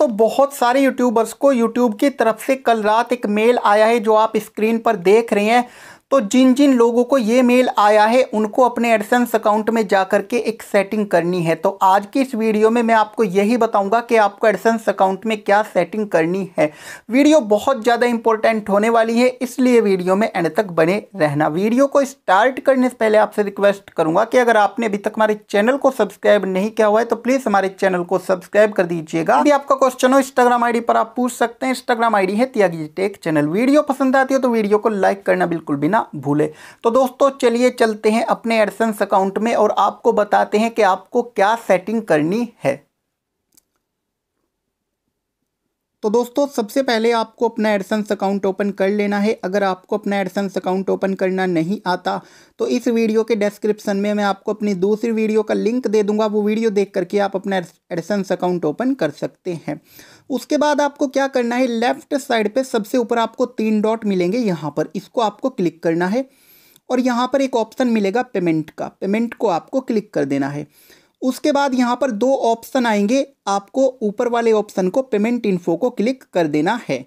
तो बहुत सारे यूट्यूबर्स को यूट्यूब की तरफ से कल रात एक मेल आया है जो आप स्क्रीन पर देख रहे हैं तो जिन जिन लोगों को ये मेल आया है उनको अपने एडसेंस अकाउंट में जा करके के एक सेटिंग करनी है तो आज की इस वीडियो में मैं आपको यही बताऊंगा कि आपको एडसेंस अकाउंट में क्या सेटिंग करनी है वीडियो बहुत ज़्यादा इंपॉर्टेंट होने वाली है इसलिए वीडियो में एंड तक बने रहना वीडियो को स्टार्ट करने से पहले आपसे रिक्वेस्ट करूँगा कि अगर आपने अभी तक हमारे चैनल को सब्सक्राइब नहीं किया हुआ है तो प्लीज़ हमारे चैनल को सब्सक्राइब कर दीजिएगा अभी आपका क्वेश्चन हो इंस्टाग्राम आईडी पर आप पूछ सकते हैं इंस्टाग्राम आईडी है त्यागी टेक चैनल वीडियो पसंद आती हो तो वीडियो को लाइक करना बिल्कुल बिना ना भूले तो दोस्तों चलिए चलते हैं अपने एडसेंस अकाउंट में और आपको बताते हैं कि आपको क्या सेटिंग करनी है तो दोस्तों सबसे पहले आपको अपना एडसेंस अकाउंट ओपन कर लेना है अगर आपको अपना एडसेंस अकाउंट ओपन करना नहीं आता तो इस वीडियो के डिस्क्रिप्शन में मैं आपको अपनी दूसरी वीडियो का लिंक दे दूंगा वो वीडियो देख करके आप अपना एडसेंस अकाउंट ओपन कर सकते हैं उसके बाद आपको क्या करना है लेफ्ट साइड पर सबसे ऊपर आपको तीन डॉट मिलेंगे यहाँ पर इसको आपको क्लिक करना है और यहाँ पर एक ऑप्शन मिलेगा पेमेंट का पेमेंट को आपको क्लिक कर देना है उसके बाद यहाँ पर दो ऑप्शन आएंगे आपको ऊपर वाले ऑप्शन को पेमेंट इन्फो को क्लिक कर देना है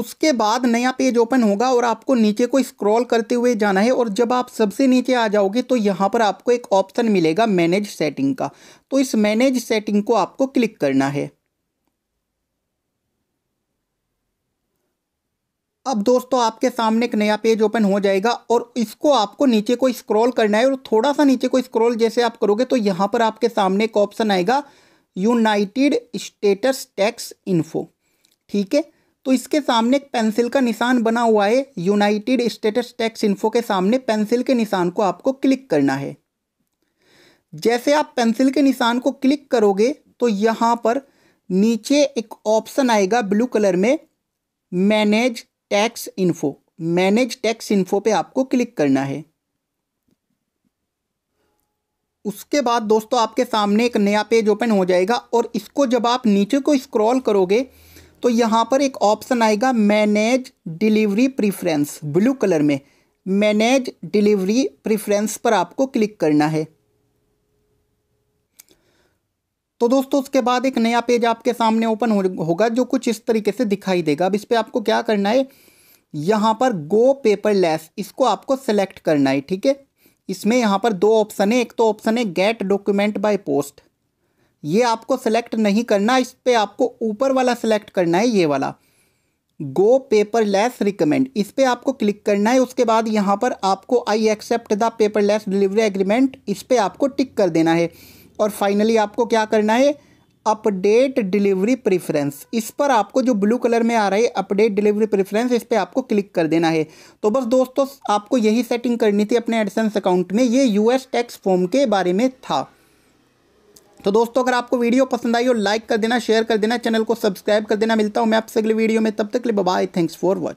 उसके बाद नया पेज ओपन होगा और आपको नीचे को स्क्रॉल करते हुए जाना है और जब आप सबसे नीचे आ जाओगे तो यहाँ पर आपको एक ऑप्शन मिलेगा मैनेज सेटिंग का तो इस मैनेज सेटिंग को आपको क्लिक करना है अब दोस्तों आपके सामने एक नया पेज ओपन हो जाएगा और इसको आपको नीचे को स्क्रॉल करना है और थोड़ा सा नीचे को स्क्रॉल जैसे आप करोगे तो यहाँ पर आपके सामने एक ऑप्शन आएगा यूनाइटेड स्टेटस टैक्स इन्फो ठीक है तो इसके सामने एक पेंसिल का निशान बना हुआ है यूनाइटेड स्टेटस टैक्स इन्फो के सामने पेंसिल के निशान को आपको क्लिक करना है जैसे आप पेंसिल के निशान को क्लिक करोगे तो यहाँ पर नीचे एक ऑप्शन आएगा ब्लू कलर में manage tax info manage tax info पे आपको क्लिक करना है उसके बाद दोस्तों आपके सामने एक नया पेज ओपन हो जाएगा और इसको जब आप नीचे को स्क्रॉल करोगे तो यहाँ पर एक ऑप्शन आएगा manage delivery preference blue colour में मैनेज डिलीवरी प्रीफ्रेंस पर आपको क्लिक करना है तो दोस्तों उसके बाद एक नया पेज आपके सामने ओपन होगा जो कुछ इस तरीके से दिखाई देगा अब इस पर आपको क्या करना है यहाँ पर गो पेपर लेस इसको आपको सेलेक्ट करना है ठीक है इसमें यहाँ पर दो ऑप्शन है एक तो ऑप्शन है गेट डॉक्यूमेंट बाय पोस्ट ये आपको सेलेक्ट नहीं करना इस पर आपको ऊपर वाला सेलेक्ट करना है ये वाला गो पेपर लेस रिकमेंड इस पर आपको क्लिक करना है उसके बाद यहाँ पर आपको I accept the paperless delivery agreement इस पर आपको टिक कर देना है और फाइनली आपको क्या करना है अपडेट डिलीवरी प्रेफरेंस इस पर आपको जो ब्लू कलर में आ रहा है अपडेट डिलीवरी प्रेफरेंस इस पर आपको क्लिक कर देना है तो बस दोस्तों आपको यही सेटिंग करनी थी अपने एडसेंस अकाउंट में ये यूएस टैक्स फॉर्म के बारे में था तो दोस्तों अगर आपको वीडियो पसंद आई हो लाइक कर देना शेयर कर देना चैनल को सब्सक्राइब कर देना मिलता हूँ मैं आपसे अगले वीडियो में तब तक लिए बाय थैंक्स फॉर वॉच